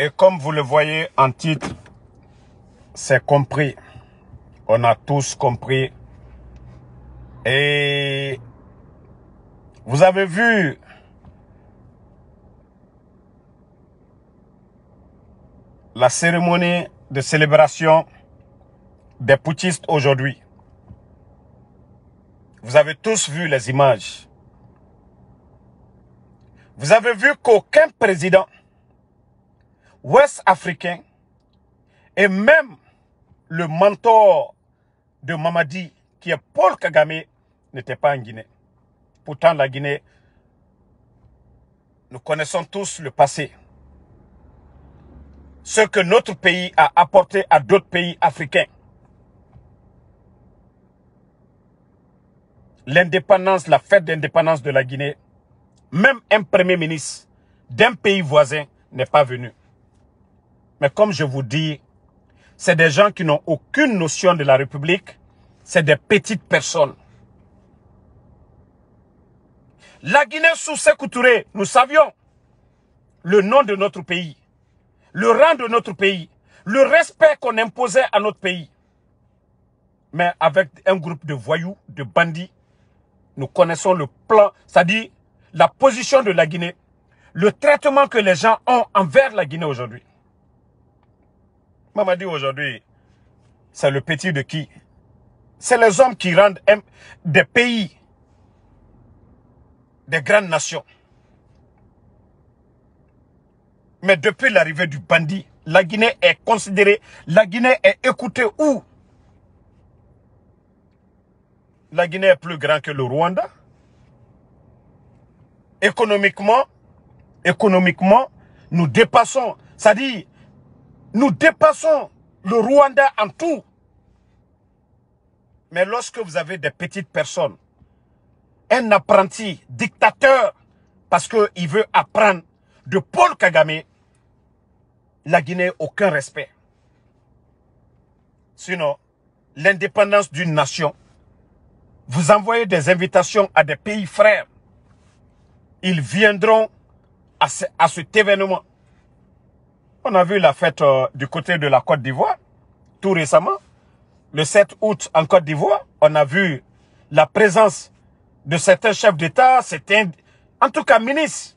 Et comme vous le voyez en titre, c'est compris. On a tous compris. Et vous avez vu la cérémonie de célébration des poutistes aujourd'hui. Vous avez tous vu les images. Vous avez vu qu'aucun président ouest africain et même le mentor de Mamadi, qui est Paul Kagame, n'était pas en Guinée. Pourtant, la Guinée, nous connaissons tous le passé. Ce que notre pays a apporté à d'autres pays africains. L'indépendance, la fête d'indépendance de la Guinée, même un premier ministre d'un pays voisin n'est pas venu. Mais comme je vous dis, c'est des gens qui n'ont aucune notion de la République. C'est des petites personnes. La Guinée sous couturés, nous savions le nom de notre pays, le rang de notre pays, le respect qu'on imposait à notre pays. Mais avec un groupe de voyous, de bandits, nous connaissons le plan, c'est-à-dire la position de la Guinée, le traitement que les gens ont envers la Guinée aujourd'hui dit aujourd'hui, c'est le petit de qui C'est les hommes qui rendent des pays, des grandes nations. Mais depuis l'arrivée du bandit, la Guinée est considérée, la Guinée est écoutée où La Guinée est plus grande que le Rwanda. Économiquement, économiquement, nous dépassons. C'est-à-dire, nous dépassons le Rwanda en tout. Mais lorsque vous avez des petites personnes, un apprenti dictateur, parce qu'il veut apprendre de Paul Kagame, la Guinée, aucun respect. Sinon, l'indépendance d'une nation, vous envoyez des invitations à des pays frères. Ils viendront à, à cet événement. On a vu la fête euh, du côté de la Côte d'Ivoire, tout récemment. Le 7 août en Côte d'Ivoire, on a vu la présence de certains chefs d'État, certains, en tout cas ministres.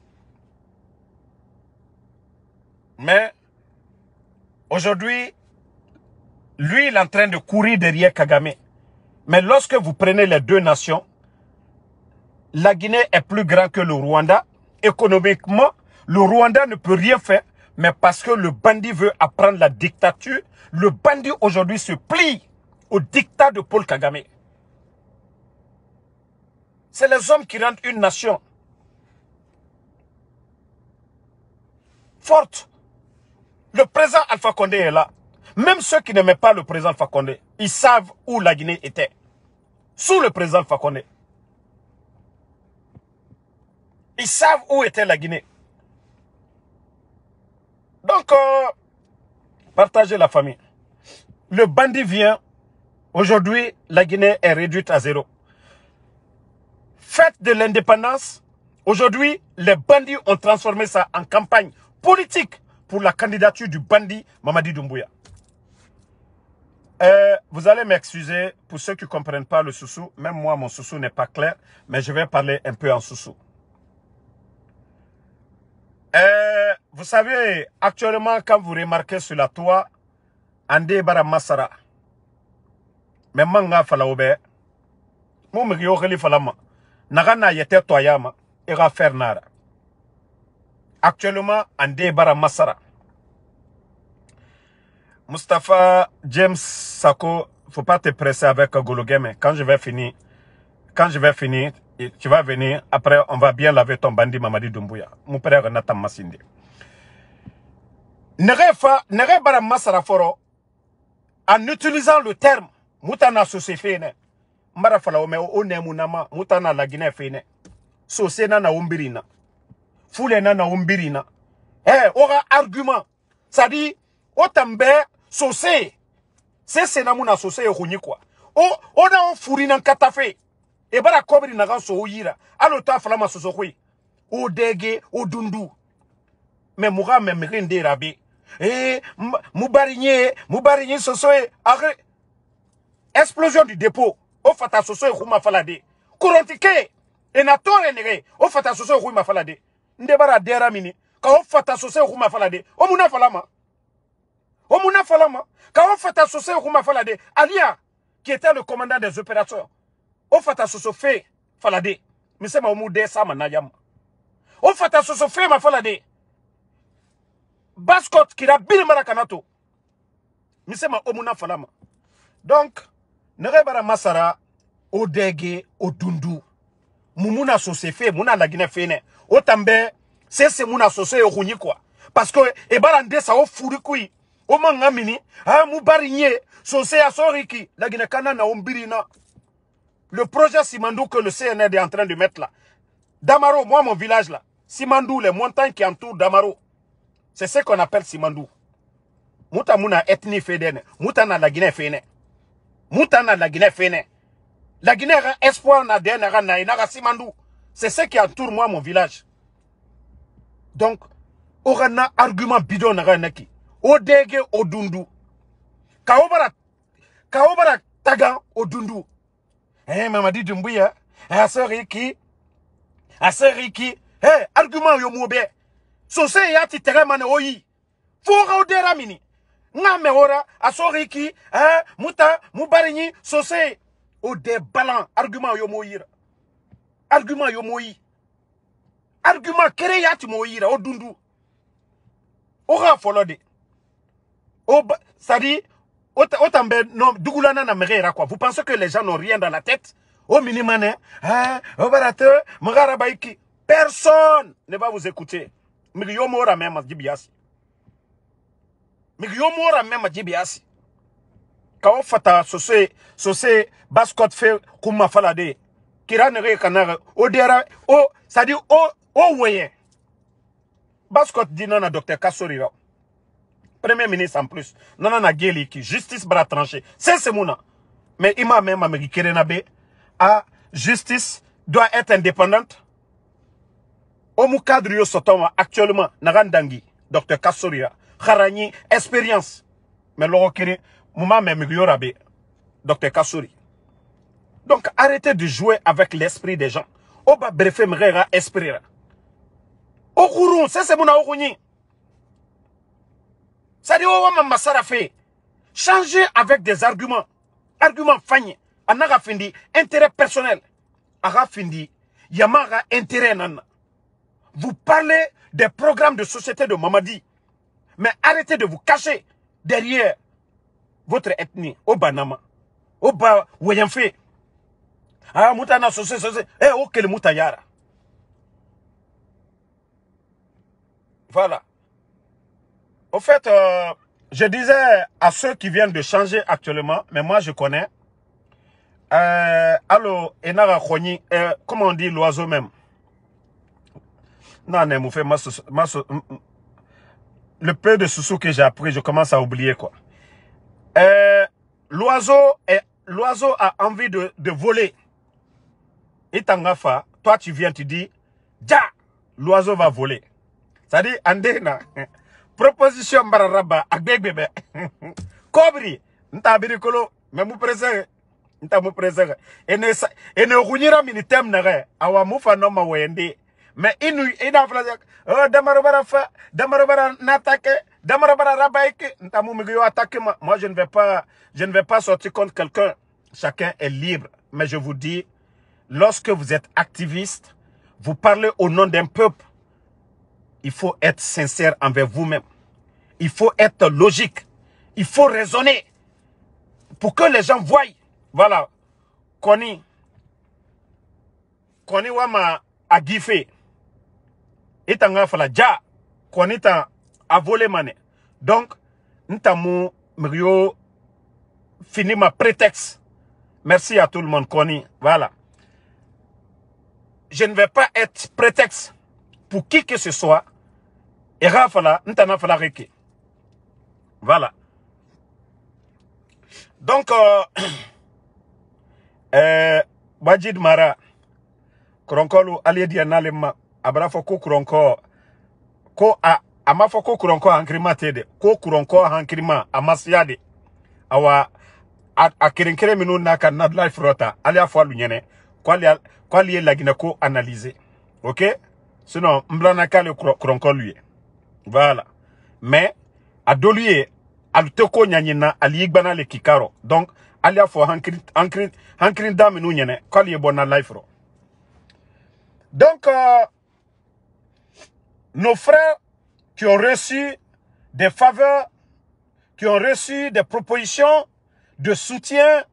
Mais aujourd'hui, lui, il est en train de courir derrière Kagame. Mais lorsque vous prenez les deux nations, la Guinée est plus grande que le Rwanda. Économiquement, le Rwanda ne peut rien faire mais parce que le bandit veut apprendre la dictature, le bandit aujourd'hui se plie au dictat de Paul Kagame. C'est les hommes qui rendent une nation forte. Le président Alpha Condé est là. Même ceux qui n'aimaient pas le président Alpha Condé, ils savent où la Guinée était. Sous le président Alpha Condé. Ils savent où était la Guinée. Donc, euh, partagez la famille. Le bandit vient. Aujourd'hui, la Guinée est réduite à zéro. Fête de l'indépendance. Aujourd'hui, les bandits ont transformé ça en campagne politique pour la candidature du bandit Mamadi Doumbouya. Euh, vous allez m'excuser pour ceux qui ne comprennent pas le soussou. Même moi, mon soussou n'est pas clair, mais je vais parler un peu en soussou. Euh, vous savez, actuellement, quand vous remarquez sur la toit, Ande bara masara. Mais manga fala obe. Mou me yokeli fala ma. Nagana yete toyama. de faire nara. Actuellement, Ande bara masara. Mustapha James Sako, faut pas te presser avec Gologeme. Quand je vais finir, quand je vais finir, tu vas venir, après on va bien laver ton bandit Mamadi Doumbouya. Mon père Nathan Massinde. Nerefa, Nerebara Masaraforo, en utilisant le terme, Moutana Sosefene, o Onemunama, Moutana Lagine Fene, Sosena na Umbirina, Fulena na Umbirina, eh, aura argument, ça dit, tambe Sosé, c'est Sena Sosé et Rouni quoi. On a un fourri dans Katafe ebara kobiri naga soho yira alo ta fala o dege udege dundu me muga me mgende rabi eh mubarinye mubarinye soso e agre explosion du dépôt o fata soso e kuma falade kurantike enatore nege o fata soso kuma e falade ndebara dera mini ka o fata rouma kuma e falade o muna falama o muna falama ka o fata soso e kuma falade alia qui était le commandant des opérateurs o fata sosofe falade misema ça sama On o fata sosofe ma falade baskot kira bil mais c'est misema omuna falama donc ne rebara masara o dege o dundu mumuna sosefe muna lagine fene o tambe sese mouna sose o rouni quoi. parce que e barande o furikui kui o mangamini ha mu nye sose ya soriki La kana na ombirina. Le projet Simandou que le CNR est en train de mettre là. Damaro, moi, mon village là. Simandou, les montagnes qui entourent Damaro. C'est ce qu'on appelle Simandou. Mouta mouna ethnie fédène. Mouta na la Guinée féné. Mouta na la Guinée La Guinée a espoir na dene na inara Simandou. C'est ce qui entoure moi, mon village. Donc, rana argument bidon na ranaki. Odege odundu. Kaobara, kaobara tagan odundu. Eh, Mamadi Eh à Riki, à Riki, eh, argument yo moube. So se yati titere mane oyi. Fora odera mini. Nga mehora, à eh, Mouta, Moubarini, so se. O de balan, argument yo Argument yo Argument kere yati ti o dundu. Ora folode. O, cest autant ben non dugulana na mère quoi vous pensez que les gens n'ont rien dans la tête au oh, minimum hein opérateur oh, mugarabaiki personne ne va vous écouter migiyomora même jibiasi migiyomora même jibiasi kawo fata sose sose bascot comme ma falade kira ne kana o dera o ça dit o o voyez bascot dit non à docteur Kassori premier ministre en plus nana na qui justice bras tranché sese muna mais ima même na be a justice doit être indépendante omu cadre yo sotoma actuellement naga ndangi docteur kasoria xarañi expérience mais logo kiri muma me be docteur Kassouri. donc arrêtez de jouer avec l'esprit des gens oba bref, mege esprit ra c'est sese muna ça dit ça a fait. changer avec des arguments. Arguments fani. Anaga findi, intérêt personnel. Aga findi, yamara intérêt nan. Vous parlez des programmes de société de Mamadi. Mais arrêtez de vous cacher derrière votre ethnie. Au Banama. Au Ba Wayanfé. Ah, Moutana société. Eh, ok, le Moutayara. Voilà. Au fait, euh, je disais à ceux qui viennent de changer actuellement, mais moi je connais. Euh, alors, Enara euh, comment on dit l'oiseau même Non, mais fait le peu de sous-sous que j'ai appris, je commence à oublier quoi. Euh, l'oiseau l'oiseau a envie de, voler. Et Tangafa, toi tu viens, tu dis, ja, l'oiseau va voler. Ça dit, andena. proposition bara raba cobri kobri ntabiri kolo mu presege nta mu presege ene ene hunyira minitem nare awa mufa no wendi me inu ina flaja oh damaro bara fa damaro bara n'attaque damaro bara raba nta mu attaque moi je ne vais pas je ne vais pas sortir contre quelqu'un chacun est libre mais je vous dis lorsque vous êtes activiste vous parlez au nom d'un peuple il faut être sincère envers vous-même. Il faut être logique. Il faut raisonner pour que les gens voient. Voilà. Koni. Koni wama agife. fait fala ja. Koni ta volé. mané. Donc, n'tamou mrio fini ma prétexte. Merci à tout le monde, Koni. Voilà. Je ne vais pas être prétexte pour qui que ce soit e ga fala ntana fala reke voilà donc euh, euh bajid mara kronkolu aliedi analema abara fo ko kronko ko a ama fo ko kronko hankrima tede ko kronko hankrima amasiade awa akirinkire minu naka na life rota ali afo alu nyene kwali kwali lagina ko analize ok sinon mblana kale kronko luye Voilà. Mais, à à adoluye, aluteko à de le kikaro. Donc, alia fo hankrin, hankrin, hankrin dami nu nyene, kali yebona life ro. Donc, euh, nos frères qui ont reçu des faveurs, qui ont reçu des propositions de soutien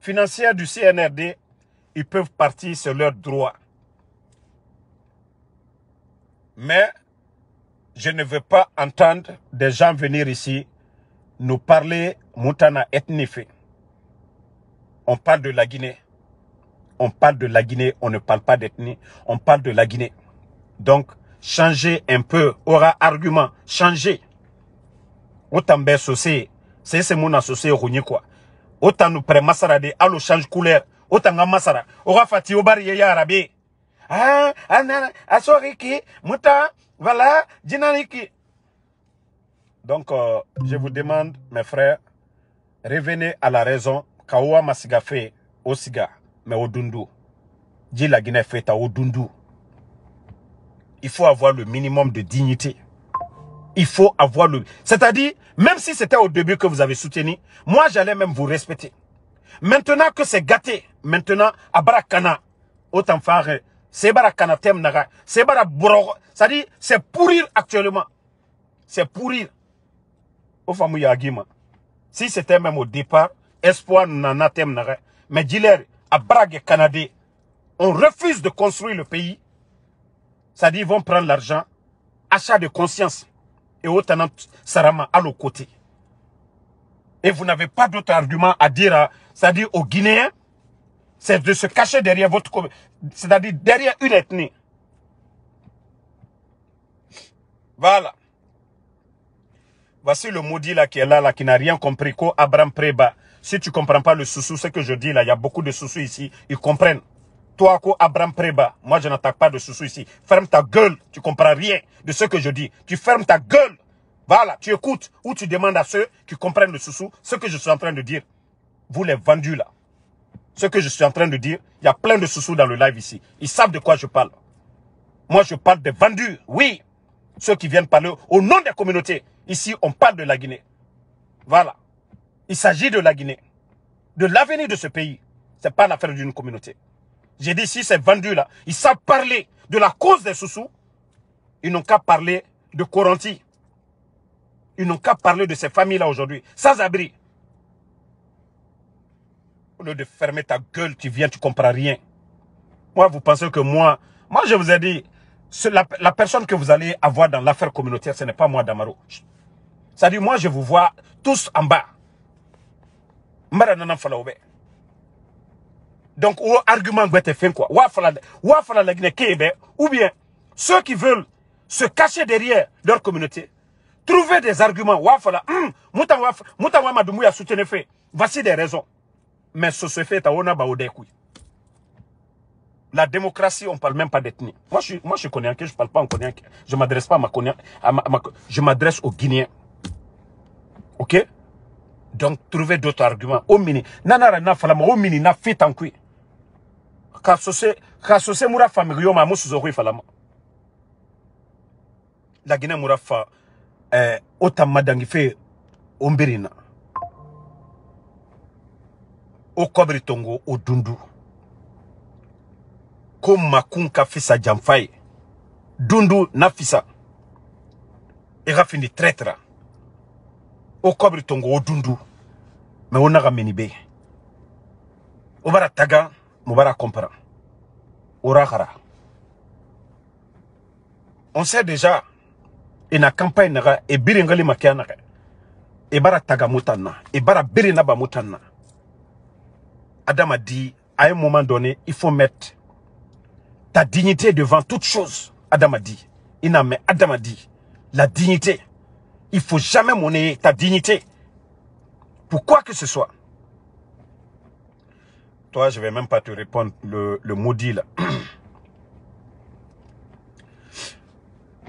financier du CNRD, ils peuvent partir sur leurs droits. Mais je ne veux pas entendre des gens venir ici nous parler Moutana ethnifié. On parle de la Guinée. On parle de la Guinée, on ne parle pas d'ethnie, on parle de la Guinée. Donc, changez un peu, aura argument, changez. Autant bien associer. c'est ce mon associé rouni quoi. Autant nous prenons masara de change couleur, autant masara, aura fati obari ya arabe. Hein? Hein, hein, voilà donc euh, je vous demande mes frères revenez à la raison kawa masiga mais la il faut avoir le minimum de dignité il faut avoir le c'est-à-dire même si c'était au début que vous avez soutenu moi j'allais même vous respecter maintenant que c'est gâté maintenant Barakana autant faire c'est bara kanatem c'est bara Ça dit, c'est pourrir actuellement. C'est pourrir. Au famu Si c'était même au départ, espoir a naga. Mais Diller, à Brague Canadien, on refuse de construire le pays. Ça dit, ils vont prendre l'argent, achat de conscience. Et autant Sarama à l'autre côté. Et vous n'avez pas d'autre argument à dire, ça dit aux Guinéens, c'est de se cacher derrière votre, c'est-à-dire derrière une ethnie. Voilà. Voici le maudit là qui est là, là qui n'a rien compris. Ko Abraham Preba. Si tu ne comprends pas le sous-sous, ce que je dis là, il y a beaucoup de sous-sous ici. Ils comprennent. Toi, quoi Abraham Preba. Moi, je n'attaque pas de soussous ici. Ferme ta gueule. Tu ne comprends rien de ce que je dis. Tu fermes ta gueule. Voilà. Tu écoutes ou tu demandes à ceux qui comprennent le sous-sous ce que je suis en train de dire. Vous les vendus là ce que je suis en train de dire. Il y a plein de sous sous dans le live ici. Ils savent de quoi je parle. Moi, je parle des vendus. Oui, ceux qui viennent parler au nom des communautés. Ici, on parle de la Guinée. Voilà. Il s'agit de la Guinée, de l'avenir de ce pays. Ce n'est pas l'affaire d'une communauté. J'ai dit, si ces vendus-là, ils savent parler de la cause des sous-sous, ils n'ont qu'à parler de Coranti. Ils n'ont qu'à parler de ces familles-là aujourd'hui, sans abri de fermer ta gueule, tu viens, tu comprends rien. Moi, vous pensez que moi... Moi, je vous ai dit, la, personne que vous allez avoir dans l'affaire communautaire, ce n'est pas moi, Damaro. Ça dit, moi, je vous vois tous en bas. Donc, ou argument fin quoi. Ou bien, ceux qui veulent se cacher derrière leur communauté, trouver des arguments. Hmm, Voici des raisons mais ce se fait, à Ona baoudékoui. La démocratie, on ne parle même pas d'ethnie. Moi, je suis, moi, je suis Konyaké, je ne parle pas en qui Je ne m'adresse pas à ma, Konyaké, à ma, Je m'adresse aux Guinéens. OK Donc, trouvez d'autres arguments. Au mini. Nanara na falama, au mini na fait en kui. Kasose moura yo ma moussouzoui falama. La Guinée moura fa, euh, otamadangi fait, ombirina. o kɔbiri tongo o dundu ko makun ka fisa janfa ye dundu na fisa i e ka fini tɛrɛtɛra o kɔbiri tongo o dundu mɛ o naga mini be o bara taga mo bara kɔnpara o ragara on sait déjà ina e campagne naga e biri ngali makia naga e bara taga mutan na e bara biri na ba mutan na Adam a dit, à un moment donné, il faut mettre ta dignité devant toute chose. Adam dit. Il n'a mais dit. La dignité. Il faut jamais monnayer ta dignité. Pour quoi que ce soit. Toi, je vais même pas te répondre le, le maudit là.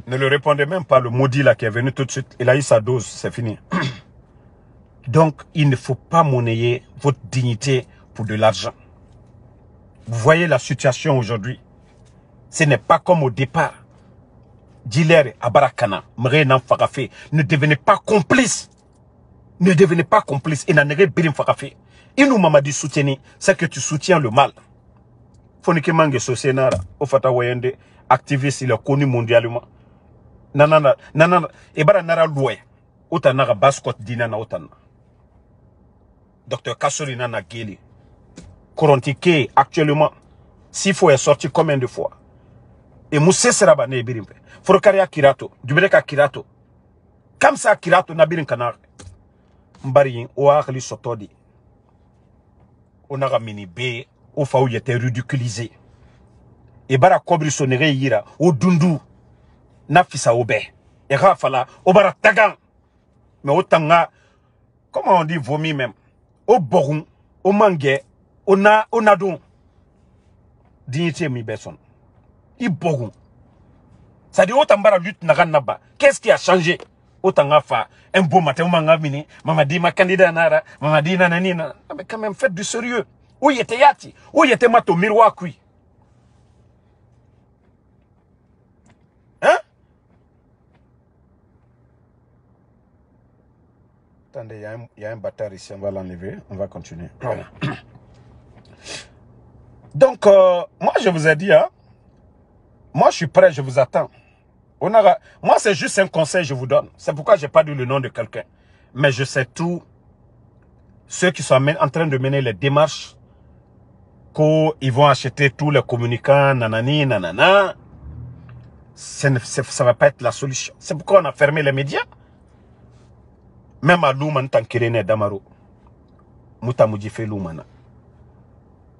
ne le répondez même pas le maudit là qui est venu tout de suite. Il a eu sa dose, c'est fini. Donc, il ne faut pas monnayer votre dignité pour de l'argent. Vous voyez la situation aujourd'hui. Ce n'est pas comme au départ. Diler Abarakana, Mrenan Fakafe, ne devenez pas complice. Ne devenez pas complice. Et n'anere Il nous, Inou dit soutenir. c'est que tu soutiens le mal. Foniquement, Mange au Ofata Wayende, activiste, il est connu mondialement. Nanana, nanana, et Nara Loué, otanara Baskot Dinana otan Docteur Kassori Nana Geli, Corontique actuellement, s'il faut est sorti combien de fois Et Moussé Serabane ne birimpe. Kirato, Dubreka Kirato. ça, Kirato na birin canard. Mbariyin, sotodi. On a mini B, au fa il était ridiculisé. Et bara kobri sonere yira, o dundu. Na obe. Et rafala, o bara tagan. Mais o tanga, comment on dit vomi même. O borun, o mangue, on a, on a donc dignité mi personne. Il Ça dit, autant bara lutte n'a ba. Qu'est-ce qui a changé? Autant à un beau matin, on m'a miné, maman dit ma candidat nara, maman dit nananina. Mais quand même, faites du sérieux. Où y était yati? Où y était mato miroir qui? Hein? Attendez, il y, y, a un bâtard ici, on va l'enlever, on va continuer. Voilà. Donc, euh, moi, je vous ai dit, hein, moi, je suis prêt, je vous attends. On Moi, c'est juste un conseil que je vous donne. C'est pourquoi je n'ai pas dit le nom de quelqu'un. Mais je sais tout. Ceux qui sont en train de mener les démarches, qu'ils vont acheter tous les communicants, nanani, nanana, ça ne va pas être la solution. C'est pourquoi on a fermé les médias. Même à Louman Tankirene Damaro. Mouta fait Loumana.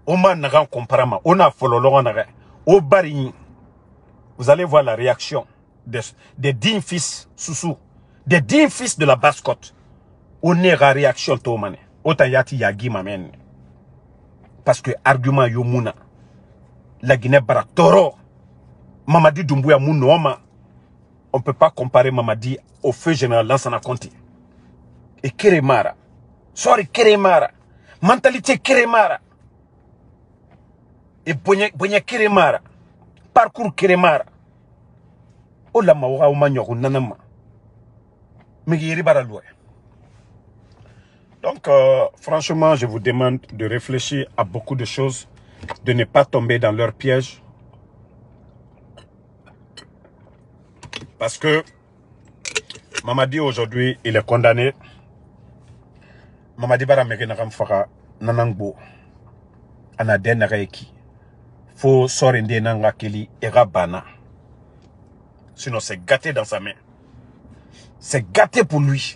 Oma nagan comparama, on a fololo nagan, au Vous allez voir la réaction des, des dignes fils Soussou, des dignes fils de la bascote. côte. On est la réaction tomane. Autant yati yagi mamen. Parce que argument yomuna. La Guinée Baratoro. Mamadi Doumbouya Mounoma. On ne peut pas comparer Mamadi au feu général Lansana Conti. Et Keremara. Sorry Keremara. Mentalité Keremara. Et bonya bonya parcours kere o oh lama ma nanama bara donc euh, franchement je vous demande de réfléchir à beaucoup de choses de ne pas tomber dans leur piège parce que Mamadi aujourd'hui il est condamné Mamadi bara mege nanangbo ana faut sortir den et keli e sinon c'est gâté dans sa main c'est gâté pour lui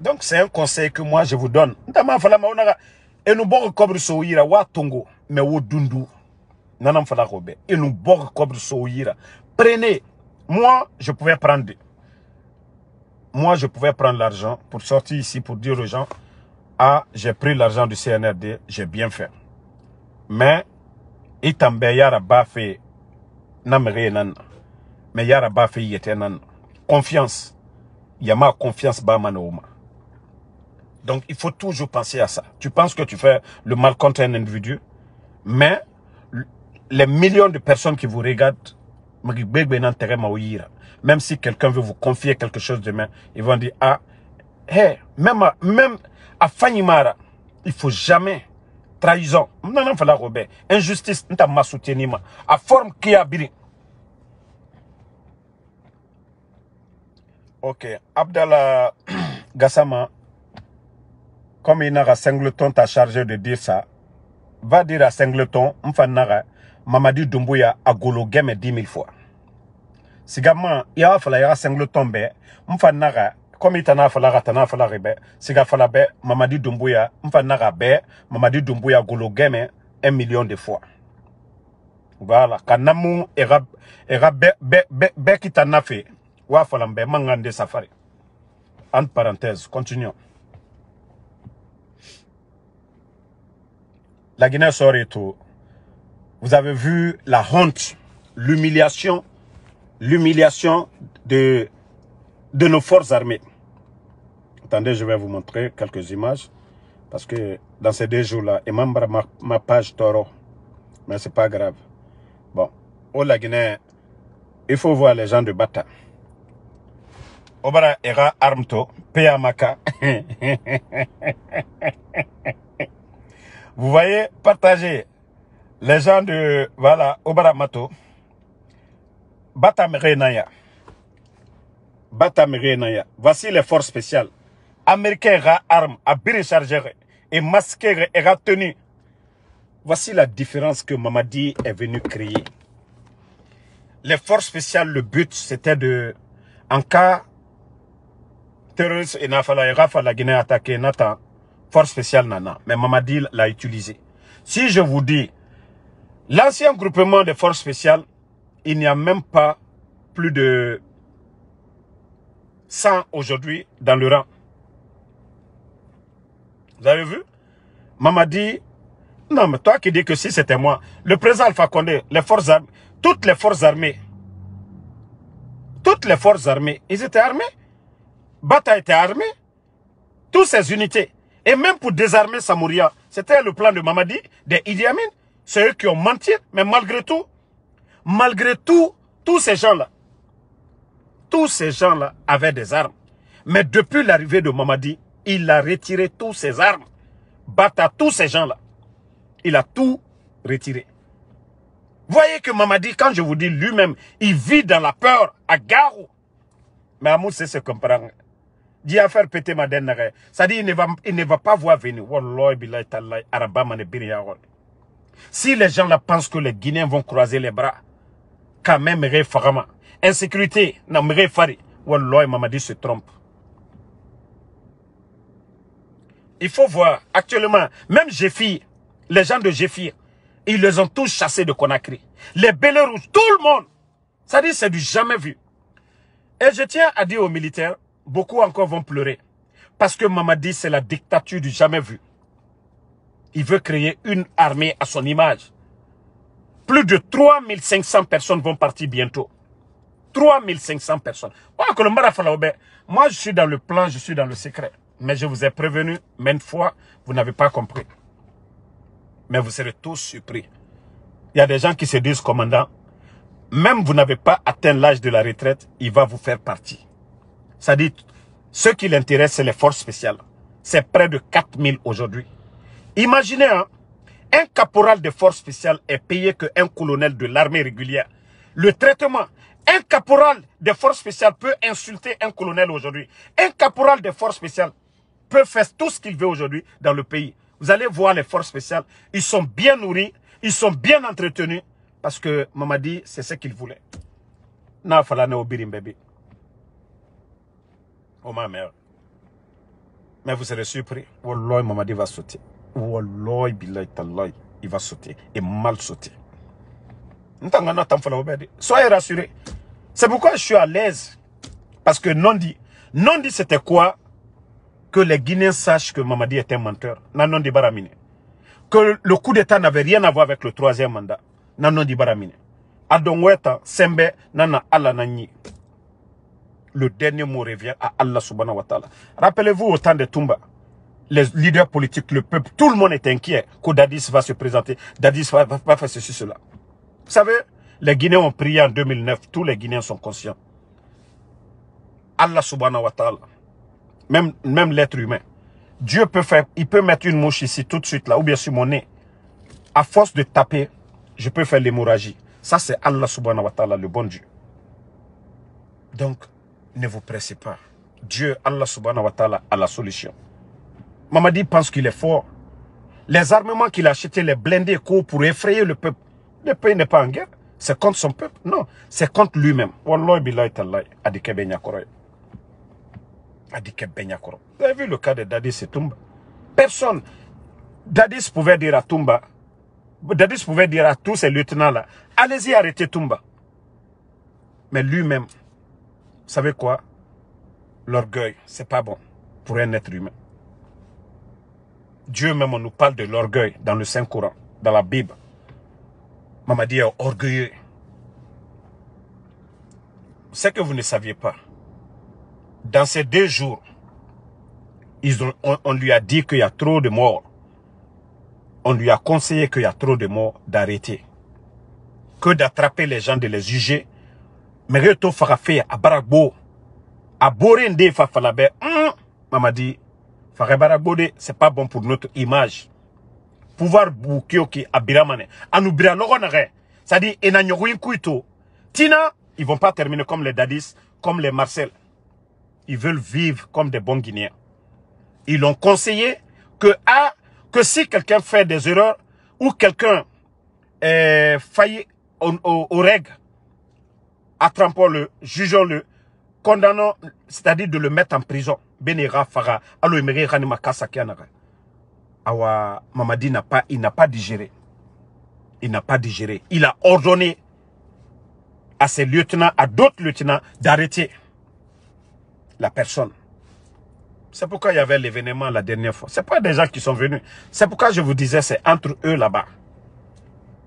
donc c'est un conseil que moi je vous donne ntama fala ma onaga enu bɔg cobre so yira wa tongo mais wo dundu nanam fala ko bɛ enu bɔg cobre so prenez moi je pouvais prendre moi je pouvais prendre l'argent pour sortir ici pour dire aux gens ah j'ai pris l'argent du CNRD j'ai bien fait mais il y a yaraba peu na nan confiance yama confiance donc il faut toujours penser à ça tu penses que tu fais le mal contre un individu mais les millions de personnes qui vous regardent même si quelqu'un veut vous confier quelque chose demain, ils vont dire, ah, même, à, même à Fanimara, il faut jamais trahison injustice nous qui ma soutenir À forme qui a ok Abdallah Gassama, comme il n'a singleton t'a chargé de dire ça va dire à singleton mamadi dumbuya a golo gɛmɛ 10 000 fois Si il y'a fala i singleton ben, comme i tana fala ka tana fala ribɛ ben, siga fala bɛ ben, mamadi dumbuya n fa na ka bɛɛ ben, mamadi dumbuya golo un million de fois voilà ka namu e ka be, kita na wa fala n bɛɛ man de safari entre parenthèses continuons la Guinée sort tout. Vous avez vu la honte, l'humiliation, l'humiliation de, de nos forces armées. Attendez, je vais vous montrer quelques images. Parce que dans ces deux jours-là, et même ma, page Toro. Mais c'est pas grave. Bon, au Guinée, il faut voir les gens de Bata. Obara era armto, Maka. Vous voyez, partagez les gens de, voilà, Obara Mato. Bata Merenaya. Bata Merenaya. Voici les forces spéciales américain a arme, a charger et masqué et a Voici la différence que Mamadi est venu créer. Les forces spéciales, le but, c'était de, en cas terroriste, et Nafala et Rafa, la Guinée Nata, force spéciale Nana. Mais Mamadi l'a utilisé. Si je vous dis, l'ancien groupement des forces spéciales, il n'y a même pas plus de 100 aujourd'hui dans le rang. Vous avez vu Mamadi, non, mais toi qui dis que si c'était moi, le président Alpha Condé, les forces armées, toutes les forces armées, toutes les forces armées, ils étaient armés. Bata était armé. Toutes ces unités. Et même pour désarmer Samouria, c'était le plan de Mamadi, des Idi Amin. C'est eux qui ont menti, mais malgré tout, malgré tout, tous ces gens-là, tous ces gens-là avaient des armes. Mais depuis l'arrivée de Mamadi, il a retiré toutes ses armes. Bata, tous ces gens-là. Il a tout retiré. Voyez que Mamadi, quand je vous dis lui-même, il vit dans la peur à Garo. Mais Amoud c'est ce comprend. Dit à faire péter ma dernière. Ça dit, il ne va, il ne va pas voir venir. Si les gens là pensent que les Guinéens vont croiser les bras, quand même, Insécurité, Namre Mamadi se trompe. il faut voir, actuellement, même Géfi, les gens de Géfi, ils les ont tous chassés de Conakry. Les Bélés tout le monde. Ça dit, c'est du jamais vu. Et je tiens à dire aux militaires, beaucoup encore vont pleurer. Parce que Mamadi, c'est la dictature du jamais vu. Il veut créer une armée à son image. Plus de 3500 personnes vont partir bientôt. 3500 personnes. Moi, je suis dans le plan, je suis dans le secret mais je vous ai prévenu même fois, vous n'avez pas compris. Mais vous serez tous surpris. Il y a des gens qui se disent commandant, même vous n'avez pas atteint l'âge de la retraite, il va vous faire partie. Ça dit, ce qui l'intéresse, c'est les forces spéciales. C'est près de 4000 aujourd'hui. Imaginez, hein, un caporal des forces spéciales est payé qu'un colonel de l'armée régulière. Le traitement, un caporal des forces spéciales peut insulter un colonel aujourd'hui. Un caporal des forces spéciales peut faire tout ce qu'il veut aujourd'hui dans le pays. Vous allez voir les forces spéciales. Ils sont bien nourris, ils sont bien entretenus, parce que Mamadi, c'est ce qu'il voulait. Oh ma mère. Mais vous serez surpris. Mamadi va sauter. Il va sauter. Et mal sauter. Soyez rassurés. C'est pourquoi je suis à l'aise. Parce que Nondi, Nondi c'était quoi que les Guinéens sachent que Mamadi est un menteur. Nanon Baramine. Que le coup d'État n'avait rien à voir avec le troisième mandat. Nanon Baramine. Sembe, Nana Nani. Le dernier mot revient à Allah subhanahu wa ta'ala. Rappelez-vous au temps de Tumba, les leaders politiques, le peuple, tout le monde est inquiet que Dadis va se présenter, Dadis va, va faire ceci, cela. Vous savez, les Guinéens ont prié en 2009, tous les Guinéens sont conscients. Allah subhanahu wa ta'ala même, l'être humain. Dieu peut faire, il peut mettre une mouche ici tout de suite là, ou bien sur mon nez. À force de taper, je peux faire l'hémorragie. Ça, c'est Allah subhanahu wa ta'ala, le bon Dieu. Donc, ne vous pressez pas. Dieu, Allah subhanahu wa ta'ala, a la solution. Mamadi pense qu'il est fort. Les armements qu'il a achetés, les blindés courent pour effrayer le peuple. Le pays n'est pas en guerre. C'est contre son peuple. Non, c'est contre lui-même. Adike Benyakoro. Vous avez vu le cas de Dadis et Tumba Personne. Dadis pouvait dire à Tumba, Dadis pouvait dire à tous ces lieutenants-là, allez-y arrêtez Tumba. Mais lui-même, vous savez quoi L'orgueil, c'est pas bon pour un être humain. Dieu même nous parle de l'orgueil dans le Saint-Coran, dans la Bible. Mamadi est orgueilleux. C'est que vous ne saviez pas dans ces deux jours, ils ont, on, lui a dit qu'il y a trop de morts. On lui a conseillé qu'il y a trop de morts d'arrêter. Que d'attraper les gens, de les juger. Mais reto farafé à Barakbo. à Borende Fafalabé, hein, maman dit, ce c'est pas bon pour notre image. Pouvoir boukioki à Biramane. À nous Biralogonare. C'est-à-dire, et Tina, ils vont pas terminer comme les Dadis, comme les Marcel ils veulent vivre comme des bons Guinéens. Ils l'ont conseillé que, que si quelqu'un fait des erreurs ou quelqu'un euh, faille aux, règles, attrapons-le, jugeons-le, condamnons, c'est-à-dire de le mettre en prison. Benera Farah, Awa Mamadi n'a pas, il n'a pas digéré. Il n'a pas digéré. Il a ordonné à ses lieutenants, à d'autres lieutenants, d'arrêter la personne. C'est pourquoi il y avait l'événement la dernière fois. C'est pas des gens qui sont venus. C'est pourquoi je vous disais, c'est entre eux là-bas.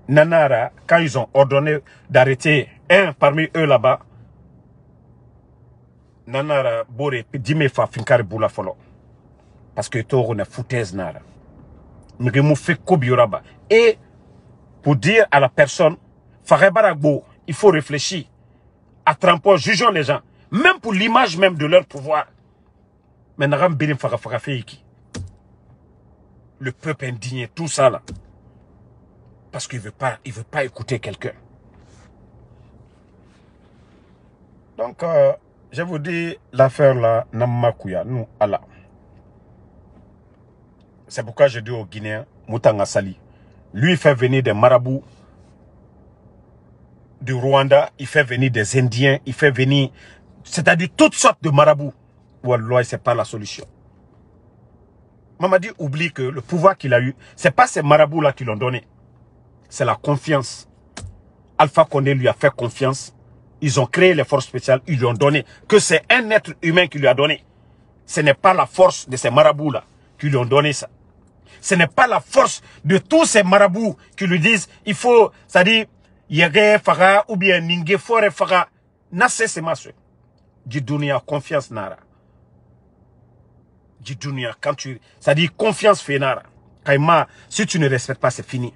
Nanara, quand ils ont ordonné d'arrêter un parmi eux là-bas, Nanara, Bore, Dime Boula, Folo. Parce que Toro ne foutaise Nara. Et pour dire à la personne, il faut réfléchir. À tromper jugeons les gens même pour l'image même de leur pouvoir. Mais le peuple indigné, tout ça là, parce qu'il ne veut, pas, veut pas écouter quelqu'un. Donc, euh, je vous dis, l'affaire là, Namakuya, nous, Allah. C'est pourquoi je dis aux Guinéens, Moutanga Sali, lui il fait venir des marabouts du Rwanda, il fait venir des Indiens, il fait venir c'est-à-dire toutes sortes de marabouts, Wallah, ce n'est pas la solution. dit, oublie que le pouvoir qu'il a eu, ce n'est pas ces marabouts-là qui l'ont donné. C'est la confiance. Alpha Condé lui a fait confiance. Ils ont créé les forces spéciales, ils lui ont donné. Que c'est un être humain qui lui a donné. Ce n'est pas la force de ces marabouts-là qui lui ont donné ça. Ce n'est pas la force de tous ces marabouts qui lui disent, il faut, c'est-à-dire, Faga ou bien Ninge Fore Faga. Nassé, c'est Jidounia, confiance nara. Jidounia, quand tu... Ça dit confiance fenara. Kaima, si tu ne respectes pas, c'est fini.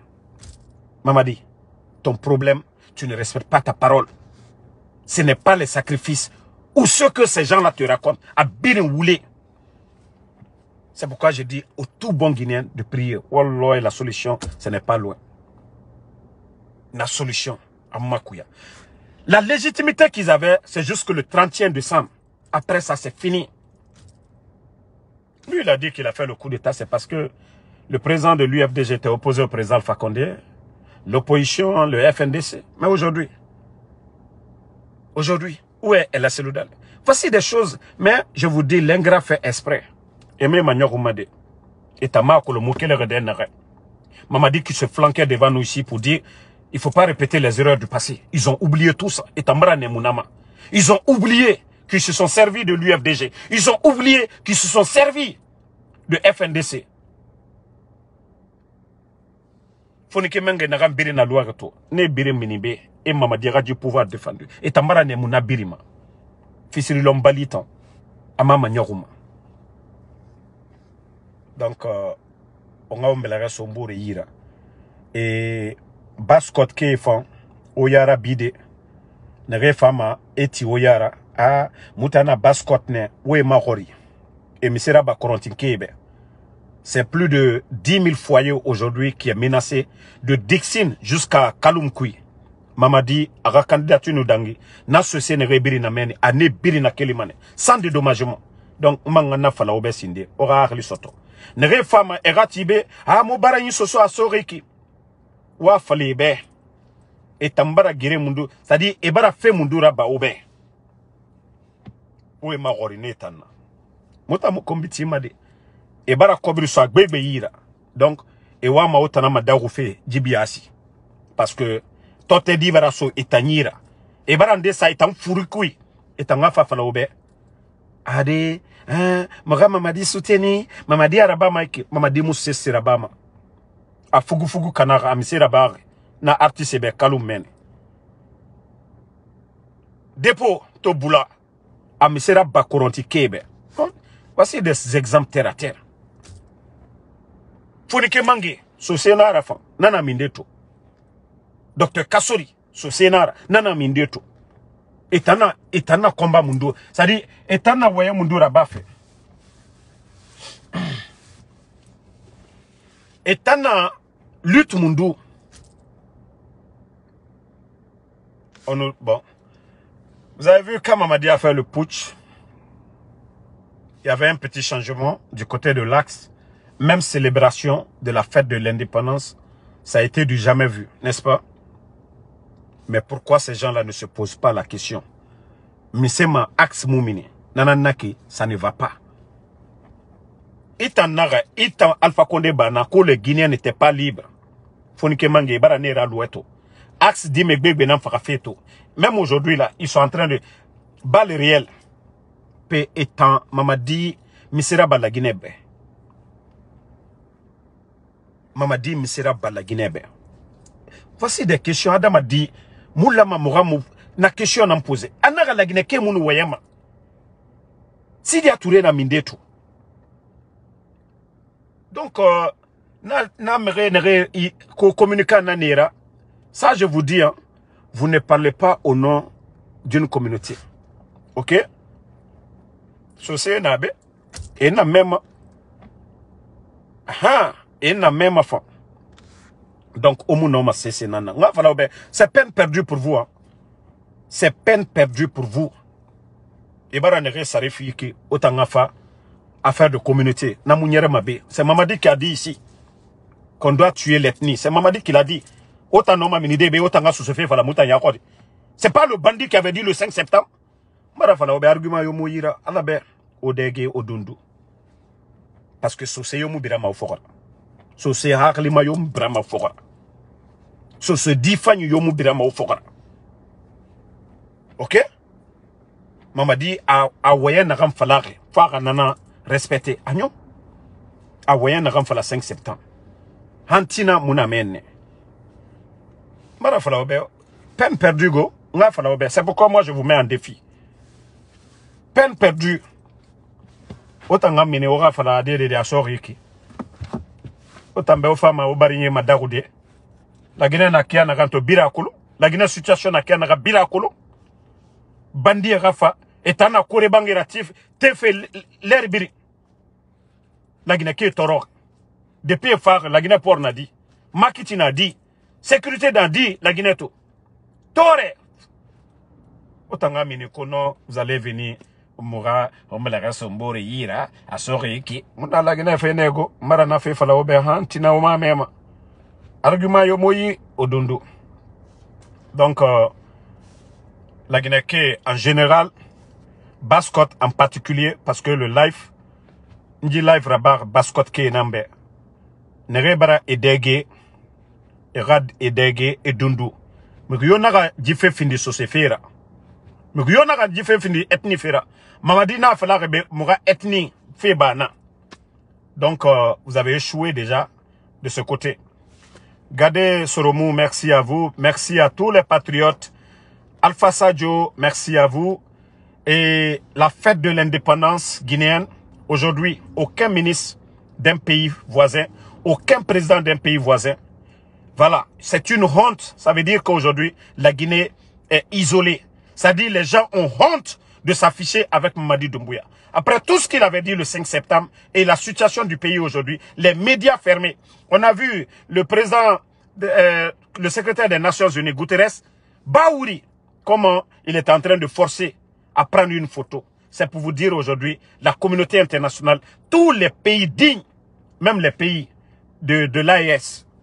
Mamadi, ton problème, tu ne respectes pas ta parole. Ce n'est pas les sacrifices ou ce que ces gens-là te racontent à C'est pourquoi je dis au tout bon Guinéen de prier. Wallah, la solution, ce n'est pas loin. La solution à Makouya. La légitimité qu'ils avaient, c'est jusque le 31 décembre. Après ça, c'est fini. Lui, il a dit qu'il a fait le coup d'État, c'est parce que le président de l'UFDG était opposé au président Alpha l'opposition, le FNDC. Mais aujourd'hui, aujourd'hui, où est El Voici des choses, mais je vous dis, l'ingrat fait exprès. Aimé et Tamar le dit qu'il se flanquait devant nous ici pour dire il ne faut pas répéter les erreurs du passé. Ils ont oublié tout ça. Et et Ils ont oublié qu'ils se sont servis de l'UFDG. Ils ont oublié qu'ils se sont servis de FNDC. fonike menge naga na luwaga to ne biri minibe e mamadi aga di pouvoir défendu Et tambara ne muna biri ma fisiri lombali tan ama ma nyoguma donc euh, onga ombelaga sombure yira Et baskot qui Oyara Bide, yara refama Eti Oyara, a mutana baskot ne we Mahori. et misera ba c'est plus de 10 000 foyers aujourd'hui qui est menacé de Dixine jusqu'à Kalumkui. Mamadi, à la candidature nous dangi, n'a cessé rébiri na meni, A ne birina kelimane, sans dédommagement. Donc, mangana fala obesinde, aura arli soto. Ne refama eratibe, mou barani soso à soriki wa fali be etambara gire mundu sadi ebara fe mundu raba ube. o ema gori ne tanna mota mo kombiti made ebara kobri so agbebe yira donc ewa wa ma otana madagu fe jibiasi parce que tote di bara so etanyira ebara nde sa etan furikui etanga fa fala ube. ade eh, maga mamadi suteni mamadi araba mike mamadi musese rabama a Fugu Kanara, à amisera barre, na artiste be kalu mene depo amisera kebe voici des exemples terre à terre fonike Mange so senara nana Mindeto Docteur Kasuri, kasori so senara nana Mindeto etana etana komba mundo dire etana waya mundo rabafe etana Lutte, On, bon. Vous avez vu quand Mamadi a fait le putsch, il y avait un petit changement du côté de l'axe. Même célébration de la fête de l'indépendance, ça a été du jamais vu, n'est-ce pas Mais pourquoi ces gens-là ne se posent pas la question Misema axe moumini, nananaki, ça ne va pas. Itan Naga, en Alpha Condé Bana, les Guinéens n'étaient pas libre fonike mange bara nera lueto axe dime gbegbe nan faka même aujourd'hui là ils sont en train de balle réel pe étant mamadi misera balaginebe mamadi misera balaginebe voici des questions adama di moula mamura mou, na question nan poser anara lagine ke munu wayama sidi ature na mindetu donc euh, communiquer Ça, je vous dis, hein, vous ne parlez pas au nom d'une communauté. Ok Et n'a même... Ah, et n'a même fa. Donc, au noma c'est nana. C'est peine perdue pour vous. Hein. C'est peine perdue pour vous. Et bien, on ça réfugié autant affaire de communauté. C'est Mamadi qui a dit ici qu'on doit tuer l'ethnie. C'est Mamadi qui l'a dit. Autant non, Maminide, mais autant à sous-fait, voilà, moutagne à C'est pas le bandit qui avait dit le 5 septembre. Marafana, obe argument yo mouira, alabe, odege, odundu. Parce que sous sose yo mou moubira ma ufokora. Sose haklima yo moubira ma ufokora. Sose difanyu yo moubira ma fora. Ok? Mamadi, a waye nagam falare. Faka nana respecter. Agnon? A n'a nagam fala 5 septembre hantina munamene. Mara Falaoube, peine perdue, go. C'est pourquoi moi je vous mets en défi. Peine perdue. Autant que aura fala de la soriki. Autant que femme au de madagoudé. La Guinée n'a qu'à n'a birakulu. La Guinée situation n'a qu'à n'a birakulu. Bandi rafa. Et t'en a couré bangératif. T'es fait l'herbiri. La Guinée qui est torok. Depuis phare, la Guinée port n'a dit. Makiti n'a dit. Sécurité n'a dit, la Guinée Tore. Autant minikono, vous allez venir. ira, asore on Muna la Guinée fait nego, mara fait fala tina Argument yo Odundu. Donc, euh, la Guinée en général, Bascot en particulier, parce que le live, Ndi live rabar Bascot ke nambe nerebara edege erad edege edundu mikuyona ka jife findi sosefera mikuyona ka jife findi etni fera mamadi na fala kebe muga etni febana donc euh, vous avez échoué déjà de ce côté Gade Soromou, merci à vous. Merci à tous les patriotes. Alpha Sadio, merci à vous. Et la fête de l'indépendance guinéenne, aujourd'hui, aucun ministre d'un pays voisin aucun président d'un pays voisin. Voilà, c'est une honte. Ça veut dire qu'aujourd'hui, la Guinée est isolée. Ça dit les gens ont honte de s'afficher avec Mamadi Doumbouya. Après tout ce qu'il avait dit le 5 septembre et la situation du pays aujourd'hui, les médias fermés. On a vu le président, euh, le secrétaire des Nations Unies, Guterres, Baouri, comment il est en train de forcer à prendre une photo. C'est pour vous dire aujourd'hui, la communauté internationale, tous les pays dignes, même les pays de, de e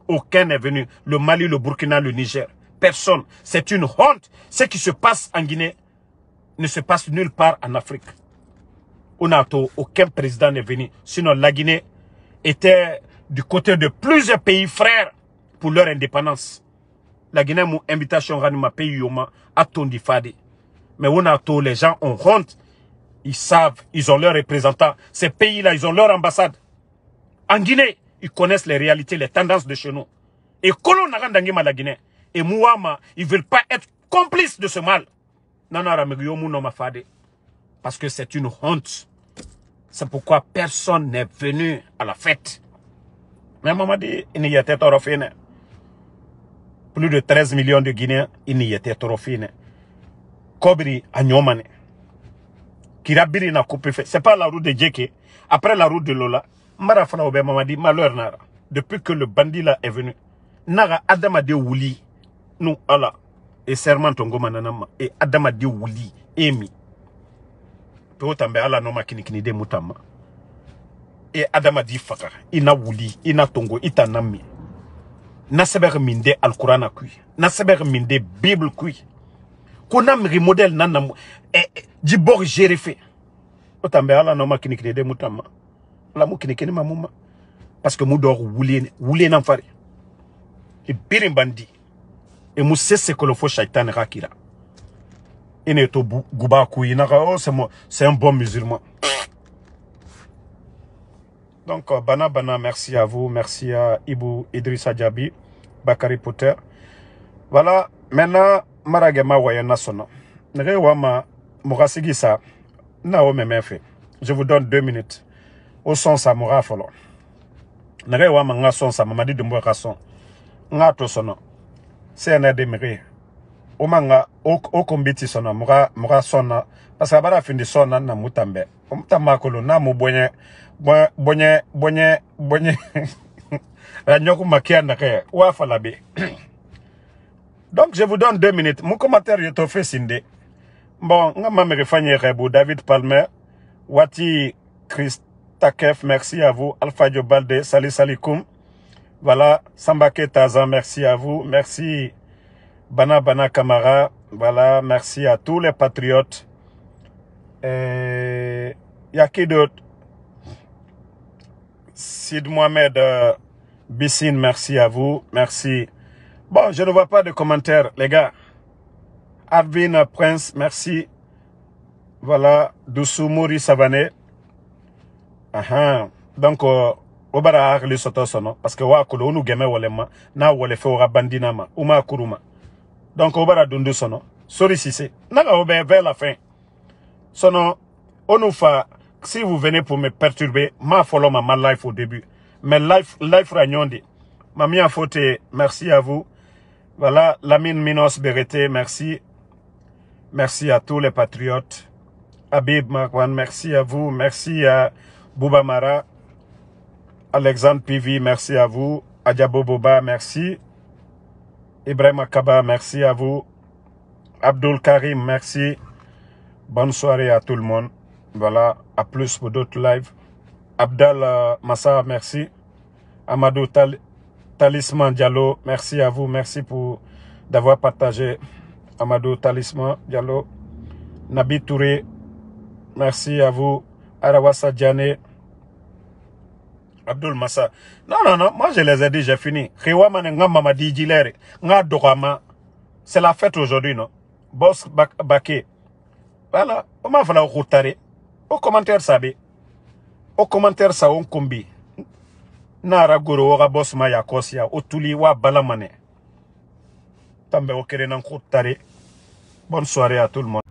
Aucun n'est venu. Le Mali, le Burkina, le Niger. Personne. C'est une honte. Ce qui se passe en Guinée ne se passe nulle part en Afrique. Au NATO, aucun président n'est venu. Sinon, la Guinée était du côté de plusieurs pays frères pour leur indépendance. La Guinée m'a invitation à pays Yoma à Tondifade. Mais au NATO, les gens ont honte. Ils savent, ils ont leurs représentants. Ces pays-là, ils ont leur ambassade. En Guinée, ils connaissent les réalités, les tendances de chez nous. Et Kolo mal la Guinée et Mouama, ils ne veulent pas être complices de ce mal. Parce que c'est une honte. C'est pourquoi personne n'est venu à la fête. Mais maman dit, il n'y a trop fine. Plus de 13 millions de Guinéens, il n'y a trop fine. Kobri Kirabiri n'a coupé C'est pas la route de Djeke. Après la route de Lola, mara fana o mamadi malheur nara depuis que le bandit là est venu Nara adama de wuli nu ala et serment tongoma nanama adama de wuli e mi to tambe ala makini kinikinide de mutama e adama Faka. faka na wuli ina na tongo itanami na minde alkurana kui na sɛbɛg minde bible kui ko na migi modɛle na na jerefe o tambe ala makini kinikinide de la mu kene kene ma parce que mu d'or wule wule nan fari e birin bandi e mu sese shaitan ka Et ne to guba ku oh c'est un bon musulman donc euh, bana bana merci à vous merci à Ibu Idrissa Diaby Bakari Potter voilà maintenant maragema wayana sona nege wama mugasigi sa na o memefé je vous donne deux minutes o sɔn samura fallon nɛgɛ wa ma n ka sɔn sama madi dunbɔ ka sɔn n de mɛgɛ o ma nka o kunbi son sɔnɔ mora muga sɔn na parce que a fin de son na na mu tan o mu tan b'a n'a mu bɔnyɛ bɔnyɛ wa fala be donc je vous donne deux minutes mon commentaire est to fe sinde bon n ma mɛgɛ david palmer Wati christ Takef, merci à vous. Alpha Diobalde, salut salikum. Voilà, Sambake Taza, merci à vous. Merci Bana Bana Kamara. Voilà, merci à tous les patriotes. Et il y a qui d'autre Sid Mohamed Bissin, euh, Bissine, merci à vous. Merci. Bon, je ne vois pas de commentaires, les gars. Arvin Prince, merci. Voilà, Doussou Mouri Savané, donc euh, on bara parce que kolo n'a On va o donc sorry c'est n'a la fin si vous venez pour me perturber m'a ma life au début mais life life merci à vous voilà lamine minos berete merci merci à tous les patriotes Habib Marwan, merci à vous. Merci à Boubamara, Alexandre Pivi, merci à vous. Adjabo Boba, merci. Ibrahim Akaba, merci à vous. Abdul Karim, merci. Bonne soirée à tout le monde. Voilà, à plus pour d'autres lives. Abdal euh, Massa, merci. Amadou Talisman Diallo, merci à vous. Merci pour d'avoir partagé. Amadou Talisman Diallo. Nabi Touré, merci à vous. Arawasa Djane. Abdul Massa. Non, non, non, moi je les ai dit, j'ai fini. C'est la fête aujourd'hui, non Boss Baké. Voilà, on m'a fallu retarder. Au commentaire, ça Au commentaire, ça, on combi. Nara goro, ora boss maya kosia, otuli wa balamane. Tambe okere nan retarder. Bonne soirée à tout le monde.